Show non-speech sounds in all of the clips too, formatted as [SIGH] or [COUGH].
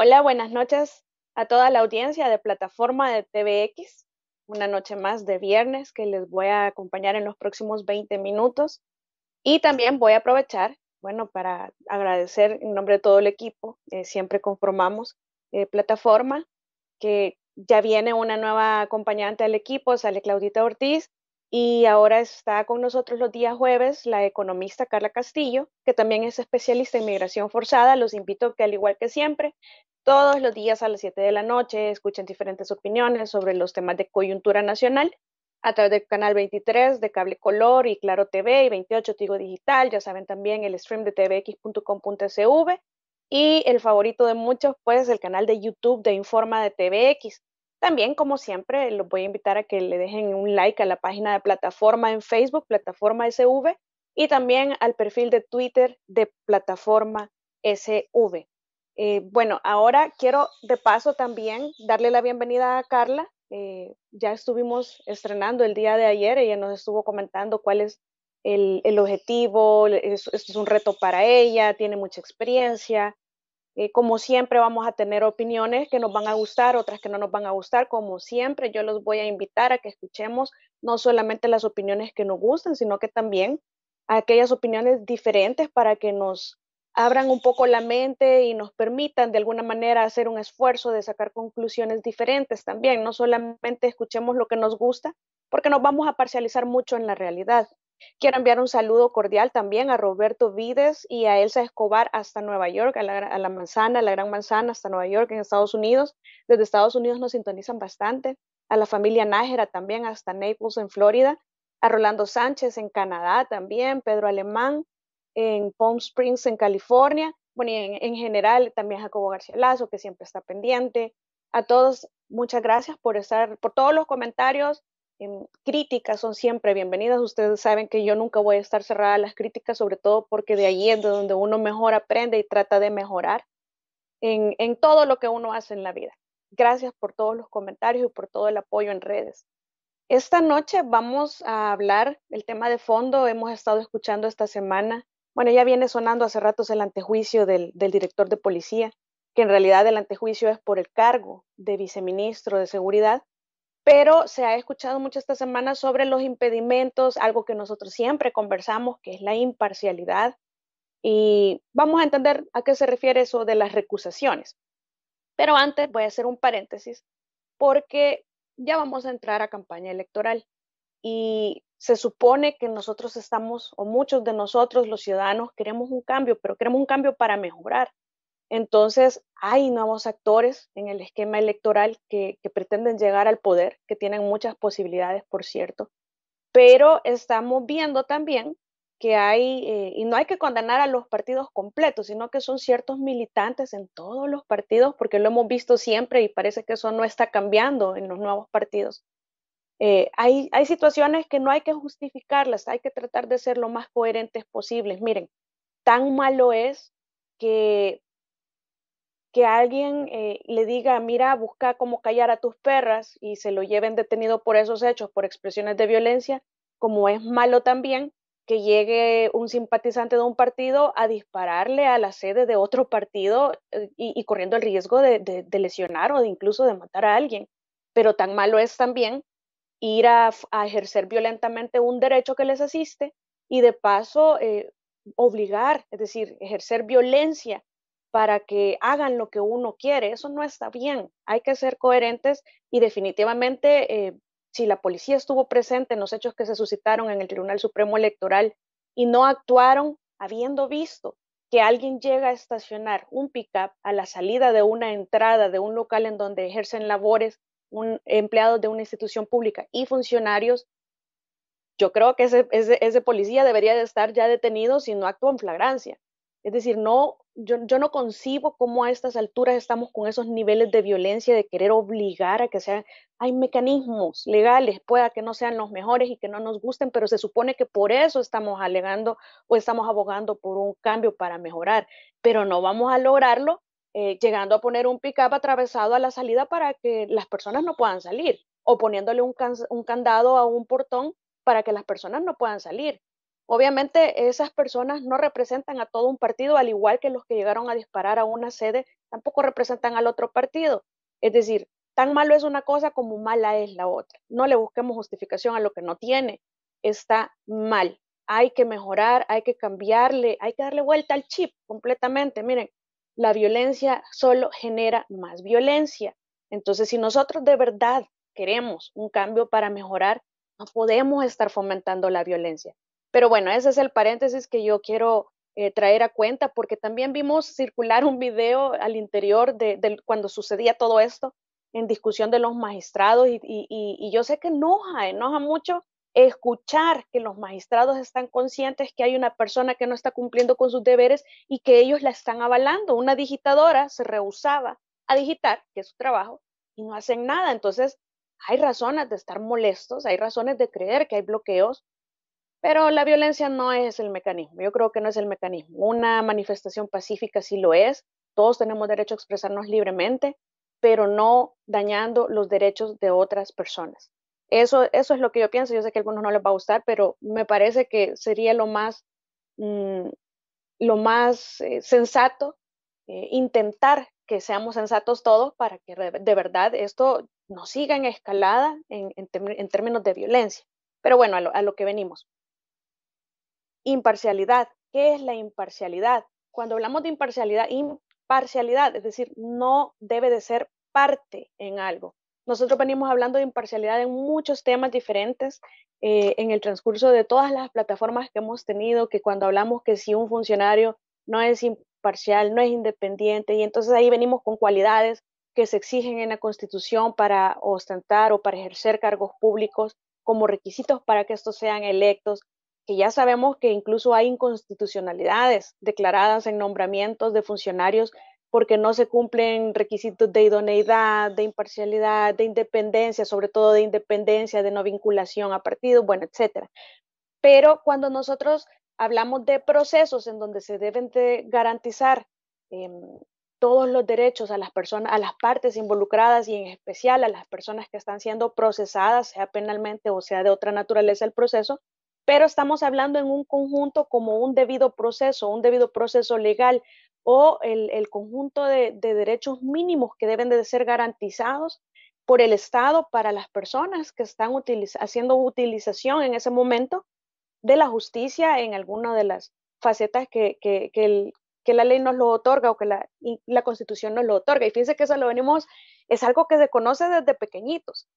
Hola, buenas noches a toda la audiencia de plataforma de TVX. Una noche más de viernes que les voy a acompañar en los próximos 20 minutos. Y también voy a aprovechar, bueno, para agradecer en nombre de todo el equipo, eh, siempre conformamos eh, plataforma, que ya viene una nueva acompañante al equipo, sale Claudita Ortiz, y ahora está con nosotros los días jueves la economista Carla Castillo, que también es especialista en migración forzada. Los invito que al igual que siempre todos los días a las 7 de la noche escuchen diferentes opiniones sobre los temas de coyuntura nacional a través del canal 23 de Cable Color y Claro TV y 28 Tigo Digital. Ya saben también el stream de tvx.com.sv y el favorito de muchos, pues el canal de YouTube de Informa de TVX. También, como siempre, los voy a invitar a que le dejen un like a la página de plataforma en Facebook, plataforma SV, y también al perfil de Twitter de plataforma SV. Eh, bueno, ahora quiero de paso también darle la bienvenida a Carla. Eh, ya estuvimos estrenando el día de ayer, ella nos estuvo comentando cuál es el, objetivo, esto es un reto para ella, tiene mucha experiencia. Eh, como siempre vamos a tener opiniones que nos van a gustar, otras que no nos van a gustar. Como siempre, yo los voy a invitar a que escuchemos no solamente las opiniones que nos gusten, sino que también aquellas opiniones diferentes para que nos abran un poco la mente y nos permitan de alguna manera hacer un esfuerzo de sacar conclusiones diferentes también. No solamente escuchemos lo que nos gusta, porque nos vamos a parcializar mucho en la realidad. Quiero enviar un saludo cordial también a Roberto Vides y a Elsa Escobar hasta Nueva York, a la, manzana, a la gran manzana, hasta Nueva York, en Estados Unidos. Desde Estados Unidos nos sintonizan bastante. A la familia Nájera también, hasta Naples, en Florida. A Rolando Sánchez en Canadá también, Pedro Alemán, en Palm Springs, en California, bueno, y en, general también a Jacobo García Lazo, que siempre está pendiente. A todos, muchas gracias por estar, por todos los comentarios, em, críticas son siempre bienvenidas. Ustedes saben que yo nunca voy a estar cerrada a las críticas, sobre todo porque de ahí es de donde uno mejor aprende y trata de mejorar en, en, todo lo que uno hace en la vida. Gracias por todos los comentarios y por todo el apoyo en redes. Esta noche vamos a hablar el tema de fondo. Hemos estado escuchando esta semana bueno, ya viene sonando hace ratos el antejuicio del, director de policía, que en realidad el antejuicio es por el cargo de viceministro de Seguridad, pero se ha escuchado mucho esta semana sobre los impedimentos, algo que nosotros siempre conversamos, que es la imparcialidad, y vamos a entender a qué se refiere eso de las recusaciones. Pero antes voy a hacer un paréntesis, porque ya vamos a entrar a campaña electoral y se supone que nosotros estamos, o muchos de nosotros, los ciudadanos, queremos un cambio, pero queremos un cambio para mejorar. Entonces, hay nuevos actores en el esquema electoral que, pretenden llegar al poder, que tienen muchas posibilidades, por cierto, pero estamos viendo también que hay, eh, y no hay que condenar a los partidos completos, sino que son ciertos militantes en todos los partidos, porque lo hemos visto siempre y parece que eso no está cambiando en los nuevos partidos eh, hay, situaciones que no hay que justificarlas, hay que tratar de ser lo más coherentes posibles. Miren, tan malo es que, que alguien eh, le diga, mira, busca cómo callar a tus perras y se lo lleven detenido por esos hechos, por expresiones de violencia, como es malo también que llegue un simpatizante de un partido a dispararle a la sede de otro partido eh, y, corriendo el riesgo de, de lesionar o de incluso de matar a alguien. Pero tan malo es también ir a, ejercer violentamente un derecho que les asiste y de paso eh, obligar, es decir, ejercer violencia para que hagan lo que uno quiere. Eso no está bien. Hay que ser coherentes y definitivamente eh, si la policía estuvo presente en los hechos que se suscitaron en el Tribunal Supremo Electoral y no actuaron habiendo visto que alguien llega a estacionar un pickup a la salida de una entrada de un local en donde ejercen labores un, empleado de una institución pública y funcionarios, yo creo que ese, ese, policía debería de estar ya detenido si no actúa en flagrancia. Es decir, no, yo, yo, no concibo cómo a estas alturas estamos con esos niveles de violencia, de querer obligar a que sean, hay mecanismos legales, pueda que no sean los mejores y que no nos gusten, pero se supone que por eso estamos alegando o estamos abogando por un cambio para mejorar, pero no vamos a lograrlo eh, llegando a poner un pick atravesado a la salida para que las personas no puedan salir, o poniéndole un, un candado a un portón para que las personas no puedan salir. Obviamente esas personas no representan a todo un partido, al igual que los que llegaron a disparar a una sede, tampoco representan al otro partido. Es decir, tan malo es una cosa como mala es la otra. No le busquemos justificación a lo que no tiene. Está mal. Hay que mejorar, hay que cambiarle, hay que darle vuelta al chip completamente. Miren, la violencia solo genera más violencia. Entonces, si nosotros de verdad queremos un cambio para mejorar, no podemos estar fomentando la violencia. Pero bueno, ese es el paréntesis que yo quiero eh, traer a cuenta, porque también vimos circular un video al interior de, cuando sucedía todo esto en discusión de los magistrados y, y, yo sé que enoja, enoja mucho escuchar que los magistrados están conscientes que hay una persona que no está cumpliendo con sus deberes y que ellos la están avalando. Una digitadora se rehusaba a digitar, que es su trabajo, y no hacen nada. Entonces, hay razones de estar molestos, hay razones de creer que hay bloqueos, pero la violencia no es el mecanismo. Yo creo que no es el mecanismo. Una manifestación pacífica sí lo es. Todos tenemos derecho a expresarnos libremente, pero no dañando los derechos de otras personas. Eso, es lo que yo pienso. Yo sé que a algunos no les va a gustar, pero me parece que sería lo más, mm, lo más eh, sensato eh, intentar que seamos sensatos todos para que de verdad esto no siga en escalada en, términos de violencia. Pero bueno, a lo, a lo que venimos. Imparcialidad. ¿Qué es la imparcialidad? Cuando hablamos de imparcialidad, imparcialidad, es decir, no debe de ser parte en algo. Nosotros venimos hablando de imparcialidad en muchos temas diferentes eh, en el transcurso de todas las plataformas que hemos tenido, que cuando hablamos que si un funcionario no es imparcial, no es independiente, y entonces ahí venimos con cualidades que se exigen en la Constitución para ostentar o para ejercer cargos públicos como requisitos para que estos sean electos, que ya sabemos que incluso hay inconstitucionalidades declaradas en nombramientos de funcionarios porque no se cumplen requisitos de idoneidad, de imparcialidad, de independencia, sobre todo de independencia, de no vinculación a partidos, bueno, etcétera. Pero cuando nosotros hablamos de procesos en donde se deben de garantizar em, todos los derechos a las personas, a las partes involucradas y en especial a las personas que están siendo procesadas, sea penalmente o sea de otra naturaleza el proceso, pero estamos hablando en un conjunto como un debido proceso, un debido proceso legal, o el, conjunto de, derechos mínimos que deben de ser garantizados por el Estado para las personas que están haciendo utilización en ese momento de la justicia en alguna de las facetas que, que, la ley nos lo otorga o que la, la, constitución nos lo otorga. Y fíjense que eso lo venimos, es algo que se conoce desde pequeñitos.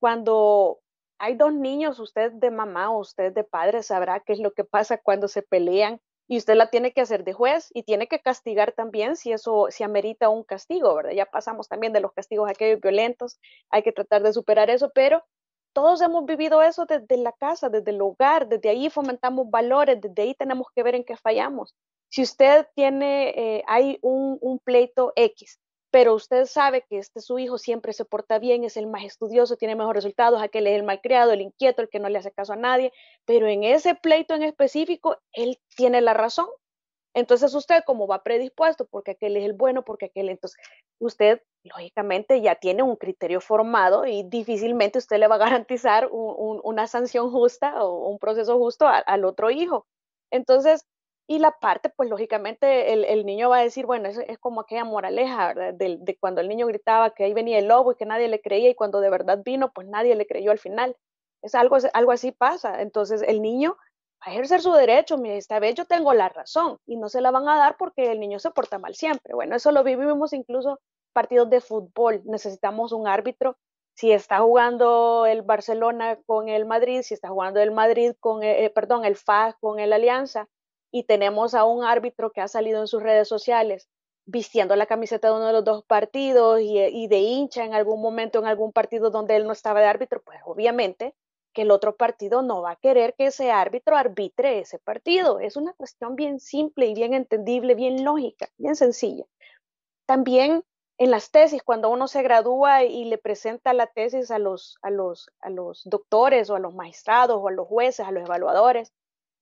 Cuando hay dos niños, usted de mamá o usted de padre sabrá qué es lo que pasa cuando se pelean y usted la tiene que hacer de juez y tiene que castigar también si eso si amerita un castigo, ¿verdad? Ya pasamos también de los castigos aquellos violentos, hay que tratar de superar eso, pero todos hemos vivido eso desde la casa, desde el hogar, desde ahí fomentamos valores, desde ahí tenemos que ver en qué fallamos. Si usted tiene, eh, hay un pleito X pero usted sabe que este su hijo siempre se porta bien, es el más estudioso, tiene mejores resultados, aquel es el malcriado, el inquieto, el que no le hace caso a nadie, pero en ese pleito en específico, él tiene la razón. Entonces usted como va predispuesto, porque aquel es el bueno, porque aquel, entonces usted lógicamente ya tiene un criterio formado y difícilmente usted le va a garantizar una sanción justa o un proceso justo al otro hijo. Entonces, y la parte, pues lógicamente el, niño va a decir, bueno, es, como aquella moraleja, ¿verdad? De, cuando el niño gritaba que ahí venía el lobo y que nadie le creía y cuando de verdad vino, pues nadie le creyó al final. Es algo, algo así pasa. Entonces el niño va a ejercer su derecho, esta vez yo tengo la razón y no se la van a dar porque el niño se porta mal siempre. Bueno, eso lo vivimos incluso partidos de fútbol. Necesitamos un árbitro si está jugando el Barcelona con el Madrid, si está jugando el Madrid con, eh, eh, perdón, el FAS con el Alianza, y tenemos a un árbitro que ha salido en sus redes sociales vistiendo la camiseta de uno de los dos partidos eh, y, de hincha en algún momento en algún partido donde él no estaba de árbitro, pues obviamente que el otro partido no va a querer que ese árbitro arbitre ese partido. Es una cuestión bien simple y bien entendible, bien lógica, bien sencilla. También en las tesis, cuando uno se gradúa y le presenta la tesis a los, los, a los doctores o a los magistrados o a los jueces, a los evaluadores,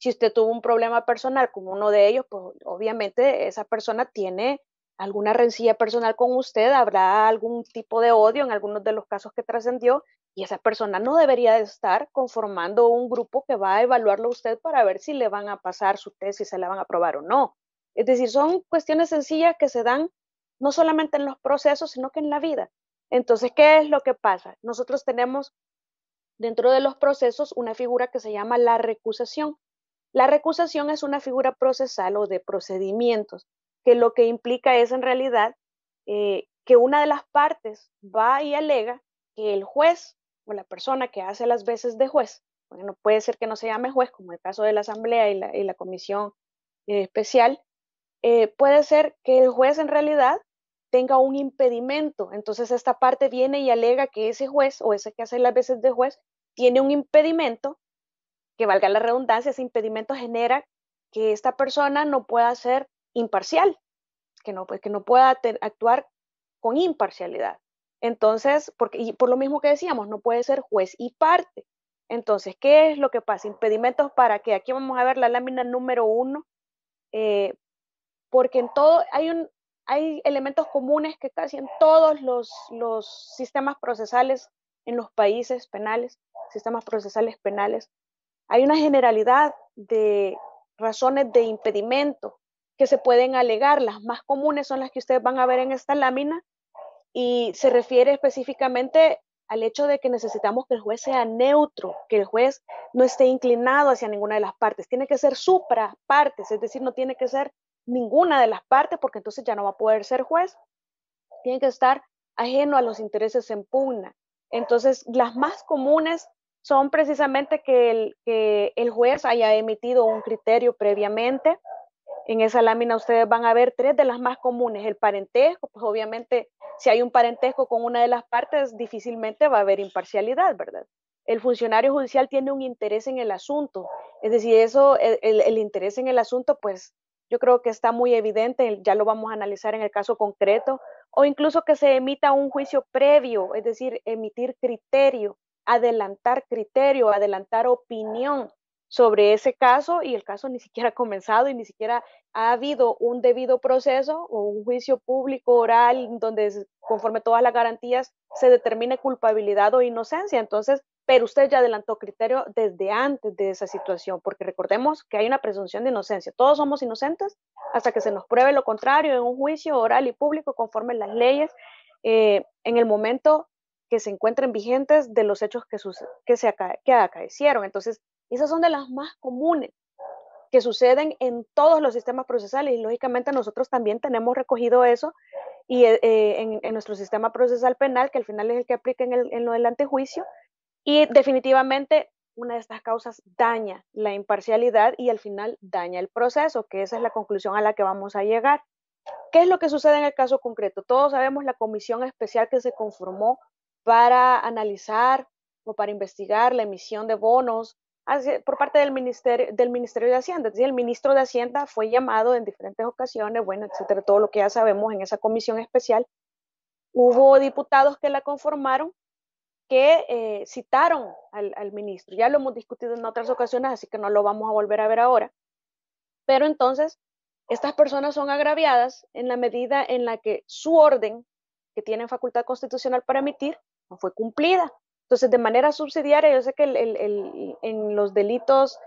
si usted tuvo un problema personal como uno de ellos, pues obviamente esa persona tiene alguna rencilla personal con usted, habrá algún tipo de odio en algunos de los casos que trascendió y esa persona no debería de estar conformando un grupo que va a evaluarlo usted para ver si le van a pasar su tesis, se la van a aprobar o no. Es decir, son cuestiones sencillas que se dan no solamente en los procesos, sino que en la vida. Entonces, ¿qué es lo que pasa? Nosotros tenemos dentro de los procesos una figura que se llama la recusación. La recusación es una figura procesal o de procedimientos, que lo que implica es en realidad eh, que una de las partes va y alega que el juez o la persona que hace las veces de juez, bueno, puede ser que no se llame juez, como el caso de la Asamblea y la, Comisión eh, Especial, eh, puede ser que el juez en realidad tenga un impedimento. Entonces esta parte viene y alega que ese juez o ese que hace las veces de juez tiene un impedimento valga la redundancia, ese impedimento genera que esta persona no pueda ser imparcial, que no, pues, que no pueda actuar con imparcialidad. Entonces, porque, por lo mismo que decíamos, no puede ser juez y parte. Entonces, ¿qué es lo que pasa? Impedimentos para que aquí vamos a ver la lámina número uno, eh, porque en todo hay, un, hay elementos comunes que casi en todos los sistemas procesales en los países penales, sistemas procesales penales, hay una generalidad de razones de impedimento que se pueden alegar. Las más comunes son las que ustedes van a ver en esta lámina y se refiere específicamente al hecho de que necesitamos que el juez sea neutro, que el juez no esté inclinado hacia ninguna de las partes. Tiene que ser supra partes, es decir, no tiene que ser ninguna de las partes porque entonces ya no va a poder ser juez. Tiene que estar ajeno a los intereses en pugna. Entonces, las más comunes son precisamente que el, que el juez haya emitido un criterio previamente. En esa lámina ustedes van a ver tres de las más comunes. El parentesco, pues obviamente si hay un parentesco con una de las partes, difícilmente va a haber imparcialidad, ¿verdad? El funcionario judicial tiene un interés en el asunto, es decir, eso, e, el, el interés en el asunto, pues yo creo que está muy evidente, ya lo vamos a analizar en el caso concreto, o incluso que se emita un juicio previo, es decir, emitir criterio adelantar criterio, adelantar opinión sobre ese caso y el caso ni siquiera ha comenzado y ni siquiera ha habido un debido proceso o un juicio público oral donde conforme todas las garantías se determine culpabilidad o inocencia. Entonces, pero usted ya adelantó criterio desde antes de esa situación, porque recordemos que hay una presunción de inocencia. Todos somos inocentes hasta que se nos pruebe lo contrario en un juicio oral y público conforme las leyes eh, en el momento que se encuentren vigentes de los hechos que, que, se que acaecieron. Entonces, esas son de las más comunes que suceden en todos los sistemas procesales y lógicamente nosotros también tenemos recogido eso y eh, eh, en, en, nuestro sistema procesal penal, que al final es el que aplica en, el, en lo del antejuicio, y definitivamente una de estas causas daña la imparcialidad y al final daña el proceso, que esa es la conclusión a la que vamos a llegar. ¿Qué es lo que sucede en el caso concreto? Todos sabemos la comisión especial que se conformó para analizar o para investigar la emisión de bonos por parte del Ministerio, del Ministerio de Hacienda. el ministro de Hacienda fue llamado en diferentes ocasiones, bueno, etcétera, todo lo que ya sabemos en esa comisión especial. Hubo diputados que la conformaron que eh, citaron al ministro. Ya lo hemos discutido en otras ocasiones, así que no lo vamos a volver a ver ahora. Pero entonces, estas personas son agraviadas en la medida en la que su orden, que tienen facultad constitucional para emitir, fue cumplida. Entonces, de manera subsidiaria, yo sé que en los delitos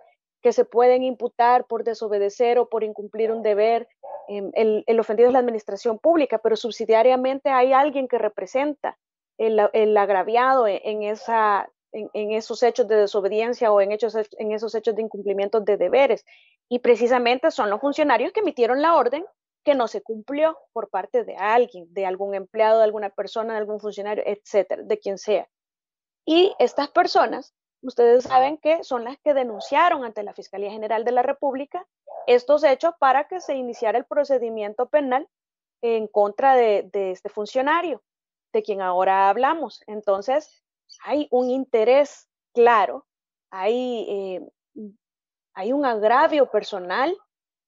que se pueden imputar por desobedecer o por incumplir un deber, em, el, ofendido es la administración pública, pero subsidiariamente hay alguien que representa el, agraviado e, en, esa esos hechos de desobediencia o en, hechos, en esos hechos de incumplimiento de deberes. Y precisamente son los funcionarios que emitieron la orden que no se cumplió por parte de alguien, de algún empleado, de alguna persona, de algún funcionario, etcétera, de quien sea. Y estas personas, ustedes saben que son las que denunciaron ante la Fiscalía General de la República estos hechos para que se iniciara el procedimiento penal en contra de, este funcionario, de quien ahora hablamos. Entonces, hay un interés claro, hay, eh, hay un agravio personal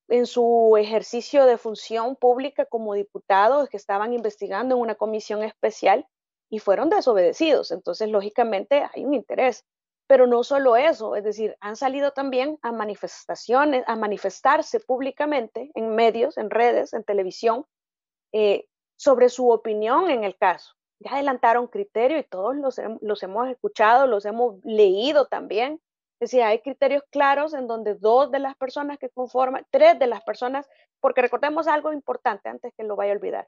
en su ejercicio de función pública como diputados que estaban investigando en una comisión especial y fueron desobedecidos. Entonces, lógicamente, hay un interés. Pero no solo eso, es decir, han salido también a manifestaciones, a manifestarse públicamente en medios, en redes, en televisión, eh, sobre su opinión en el caso. Ya adelantaron criterio y todos los, los hemos escuchado, los hemos leído también decir, hay criterios claros en donde dos de las personas que conforman, tres de las personas, porque recordemos algo importante antes que lo vaya a olvidar,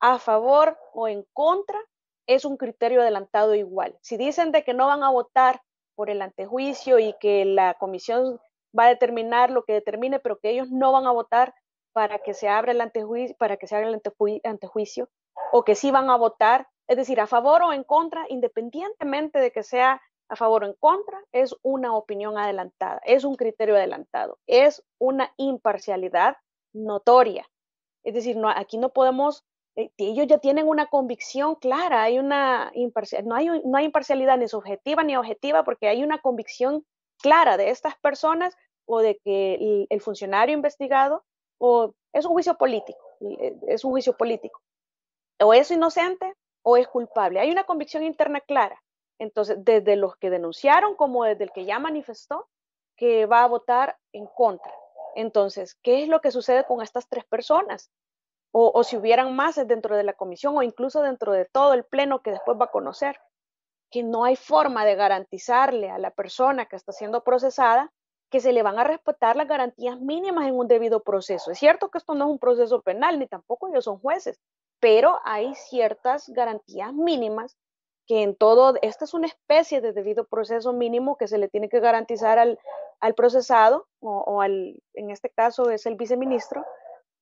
a favor o en contra es un criterio adelantado igual. Si dicen de que no van a votar por el antejuicio y que la comisión va a determinar lo que determine, pero que ellos no van a votar para que se abra el antejuicio, para que se el antejuicio o que sí van a votar, es decir, a favor o en contra, independientemente de que sea a favor o en contra, es una opinión adelantada, es un criterio adelantado, es una imparcialidad notoria. Es decir, aquí no podemos, eh, ellos ya tienen una convicción clara, hay una no, hay, imparcialidad ni subjetiva ni objetiva porque hay una convicción clara de estas personas o de que el, funcionario investigado o es un juicio político, eh, es un juicio político. O es inocente o es culpable. Hay una convicción interna clara. Entonces, desde los que denunciaron como desde el que ya manifestó que va a votar en contra. Entonces, ¿qué es lo que sucede con estas tres personas? O, si hubieran más dentro de la comisión o incluso dentro de todo el pleno que después va a conocer, que no hay forma de garantizarle a la persona que está siendo procesada que se le van a respetar las garantías mínimas en un debido proceso. Es cierto que esto no es un proceso penal, ni tampoco ellos son jueces, pero hay ciertas garantías mínimas que en todo, esta es una especie de debido proceso mínimo que se le tiene que garantizar al, procesado, o, en este caso es el viceministro,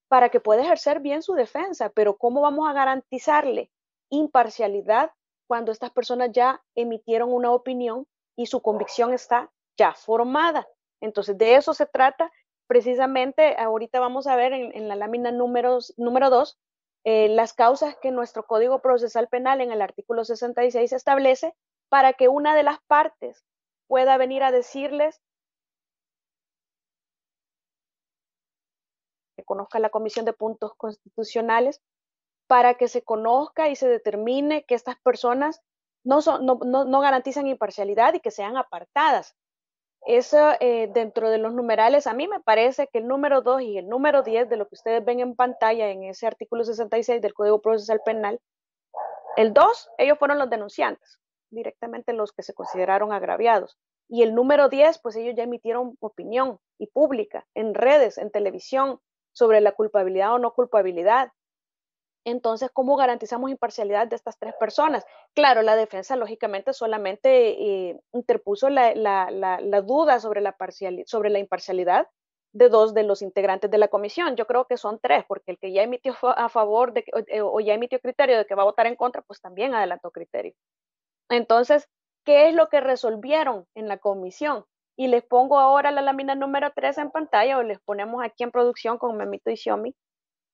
para que pueda ejercer bien su defensa. Pero ¿cómo vamos a garantizarle imparcialidad cuando estas personas ya emitieron una opinión y su convicción está ya formada? Entonces, de eso se trata precisamente, ahorita vamos a ver en, la lámina números, número 2, eh, las causas que nuestro Código Procesal Penal en el artículo 66 establece para que una de las partes pueda venir a decirles que conozca la Comisión de Puntos Constitucionales para que se conozca y se determine que estas personas no, no, no garantizan imparcialidad y que sean apartadas eso eh, dentro de los numerales, a mí me parece que el número 2 y el número 10 de lo que ustedes ven en pantalla en ese artículo 66 del Código Procesal Penal, el 2, ellos fueron los denunciantes, directamente los que se consideraron agraviados. Y el número 10, pues ellos ya emitieron opinión y pública en redes, en televisión, sobre la culpabilidad o no culpabilidad. Entonces, ¿cómo garantizamos imparcialidad de estas tres personas? Claro, la defensa lógicamente solamente eh, interpuso la, duda sobre la, sobre la imparcialidad de dos de los integrantes de la comisión. Yo creo que son tres, porque el que ya emitió a favor de, eh, o, ya emitió criterio de que va a votar en contra, pues también adelantó criterio. Entonces, ¿qué es lo que resolvieron en la comisión? Y les pongo ahora la lámina número 3 en pantalla o les ponemos aquí en producción con Memito y Xiaomi,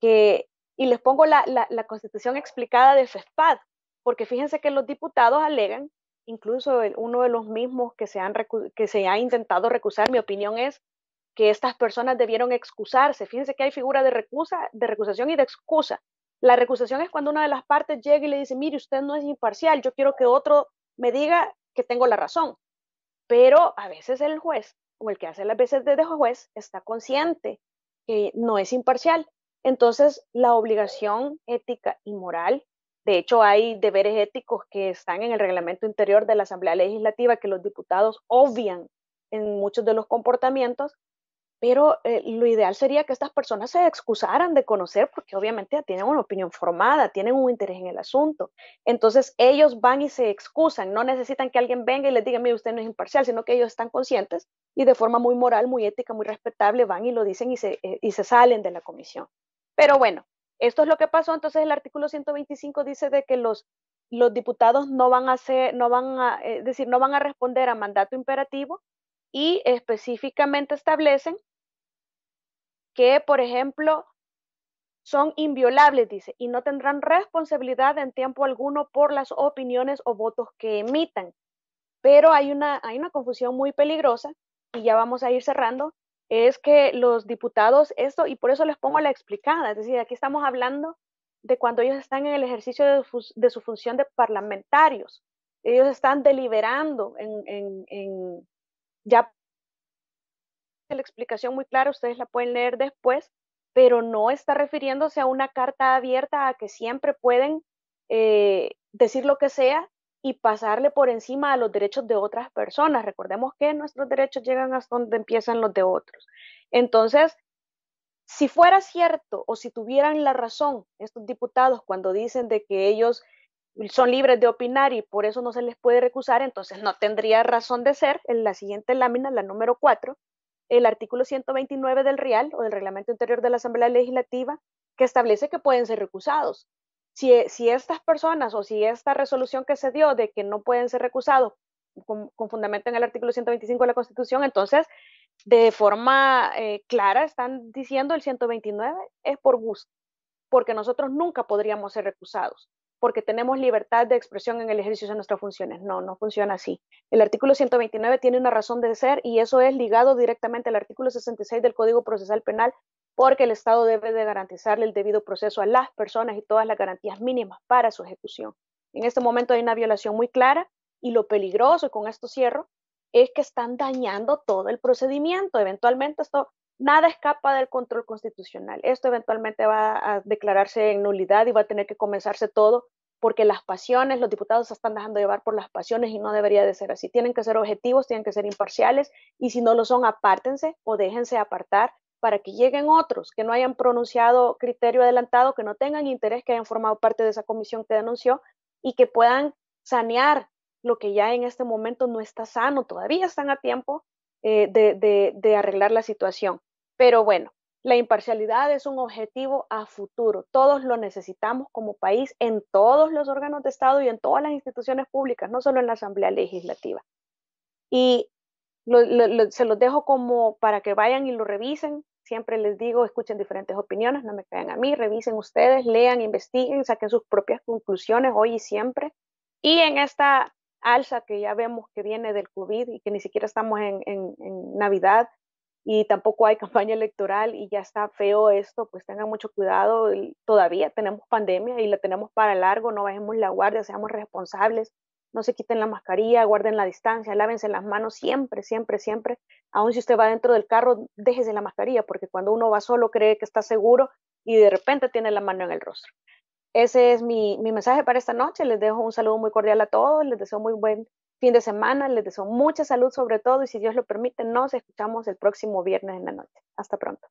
que y les pongo la, constitución explicada de FESPAD, porque fíjense que los diputados alegan, incluso uno de los mismos que se, han que se ha intentado recusar, mi opinión es que estas personas debieron excusarse. Fíjense que hay figura de recusa, de recusación y de excusa. La recusación es cuando una de las partes llega y le dice, mire, usted no es imparcial, yo quiero que otro me diga que tengo la razón. Pero a veces el juez o el que hace las veces de juez está consciente que no es imparcial entonces, la obligación ética y moral, de hecho hay deberes éticos que están en el reglamento interior de la Asamblea Legislativa que los diputados obvian en muchos de los comportamientos, pero eh, lo ideal sería que estas personas se excusaran de conocer porque obviamente tienen una opinión formada, tienen un interés en el asunto. Entonces ellos van y se excusan, no necesitan que alguien venga y les diga, mire, usted no es imparcial, sino que ellos están conscientes y de forma muy moral, muy ética, muy respetable van y lo dicen y se eh, salen de la comisión. Pero bueno, esto es lo que pasó. Entonces el artículo 125 dice de que los, diputados no van a no van a, eh, decir, no van a responder a mandato imperativo y específicamente establecen que, por ejemplo, son inviolables, dice, y no tendrán responsabilidad en tiempo alguno por las opiniones o votos que emitan. Pero hay una, hay una confusión muy peligrosa, y ya vamos a ir cerrando, es que los diputados, esto, y por eso les pongo la explicada, es decir, aquí estamos hablando de cuando ellos están en el ejercicio de, su función de parlamentarios. Ellos están deliberando en, ya la explicación muy clara, ustedes la pueden leer después, pero no está refiriéndose a una carta abierta a que siempre pueden eh, decir lo que sea y pasarle por encima a los derechos de otras personas. Recordemos que nuestros derechos llegan hasta donde empiezan los de otros. Entonces, si fuera cierto o si tuvieran la razón estos diputados cuando dicen de que ellos son libres de opinar y por eso no se les puede recusar, entonces no tendría razón de ser en la siguiente lámina, la número 4, el artículo 129 del Real o del Reglamento Interior de la Asamblea Legislativa, que establece que pueden ser recusados. E, si, estas personas o si esta resolución que se dio de que no pueden ser recusados con, fundamento en el artículo 125 de la Constitución, entonces de forma eh, clara están diciendo el 129 es por gusto, porque nosotros nunca podríamos ser recusados, porque tenemos libertad de expresión en el ejercicio de nuestras funciones. No, no funciona así. El artículo 129 tiene una razón de ser y eso es ligado directamente al artículo 66 del Código Procesal Penal porque el Estado debe de garantizarle el debido proceso a las personas y todas las garantías mínimas para su ejecución. En este momento hay una violación muy clara y lo peligroso, con esto cierro, es que están dañando todo el procedimiento. Eventualmente esto, nada escapa del control constitucional. Esto eventualmente va a declararse en nulidad y va a tener que comenzarse todo porque las pasiones, los diputados se están dejando llevar por las pasiones y no debería de ser así. Tienen que ser objetivos, tienen que ser imparciales y si no lo son, apártense o déjense apartar para que lleguen otros que no hayan pronunciado criterio adelantado, que no tengan interés, que hayan formado parte de esa comisión que denunció y que puedan sanear lo que ya en este momento no está sano, todavía están a tiempo eh, de, de arreglar la situación. Pero bueno, la imparcialidad es un objetivo a futuro. Todos lo necesitamos como país en todos los órganos de Estado y en todas las instituciones públicas, no solo en la Asamblea Legislativa. Y se los dejo como para que vayan y lo revisen. Siempre les digo, escuchen diferentes opiniones, no me crean a mí, revisen ustedes, lean, investiguen, saquen sus propias conclusiones hoy y siempre. Y en esta alza que ya vemos que viene del COVID y que ni siquiera estamos en Navidad y tampoco hay [LAUGHS] campaña electoral y ya está feo esto, pues tengan mucho cuidado. Todavía tenemos pandemia y la tenemos para largo, no bajemos la guardia, seamos responsables no se quiten la mascarilla, guarden la distancia, lávense las manos siempre, siempre, siempre. Aun si usted va dentro del carro, déjese la mascarilla, porque cuando uno va solo cree que está seguro y de repente tiene la mano en el rostro. Ese es mi, mi mensaje para esta noche. Les dejo un saludo muy cordial a todos, les deseo muy buen fin de semana, les deseo mucha salud sobre todo y si Dios lo permite, nos escuchamos el próximo viernes en la noche. Hasta pronto.